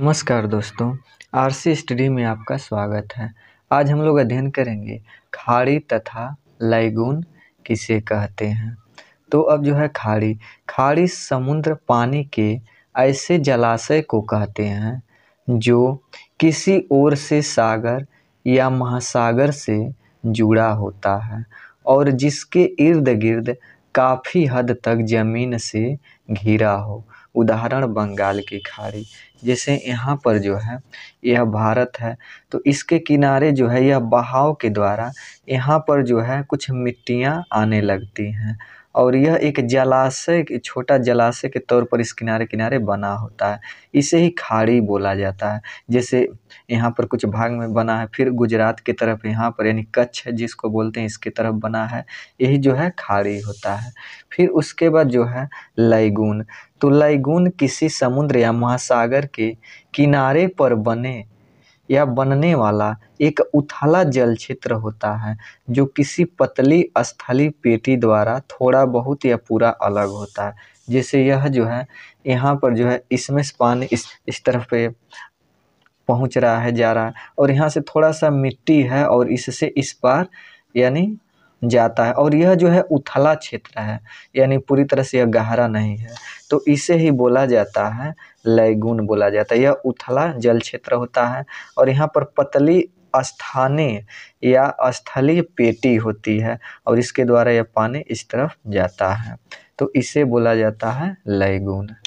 नमस्कार दोस्तों RC study में आपका स्वागत है आज हम लोग अध्ययन करेंगे खाड़ी तथा लैगुन किसे कहते हैं तो अब जो है खाड़ी खाड़ी समुद्र पानी के ऐसे जलाशय को कहते हैं जो किसी ओर से सागर या महासागर से जुड़ा होता है और जिसके इर्द गिर्द काफ़ी हद तक ज़मीन से घिरा हो उदाहरण बंगाल की खाड़ी जैसे यहाँ पर जो है यह भारत है तो इसके किनारे जो है यह बहाव के द्वारा यहाँ पर जो है कुछ मिट्टियाँ आने लगती हैं और यह एक जलाशय छोटा जलाशय के तौर पर इस किनारे किनारे बना होता है इसे ही खाड़ी बोला जाता है जैसे यहाँ पर कुछ भाग में बना है फिर गुजरात की तरफ यहाँ पर यानी कच्छ जिसको बोलते हैं इसकी तरफ बना है यही जो है खाड़ी होता है फिर उसके बाद जो है लैगून तुल्लैगुन किसी समुद्र या महासागर के किनारे पर बने या बनने वाला एक उथला जल क्षेत्र होता है जो किसी पतली स्थली पेटी द्वारा थोड़ा बहुत या पूरा अलग होता है जैसे यह जो है यहाँ पर जो है इसमें पानी इस इस तरफ पे पहुँच रहा है जा रहा है और यहाँ से थोड़ा सा मिट्टी है और इससे इस पार यानी जाता है और यह जो है उथला क्षेत्र है यानी पूरी तरह से यह गहरा नहीं है तो इसे ही बोला जाता है लैगुन बोला जाता है यह उथला जल क्षेत्र होता है और यहाँ पर पतली स्थानीय या स्थलीय पेटी होती है और इसके द्वारा यह पानी इस तरफ जाता है तो इसे बोला जाता है लैगुन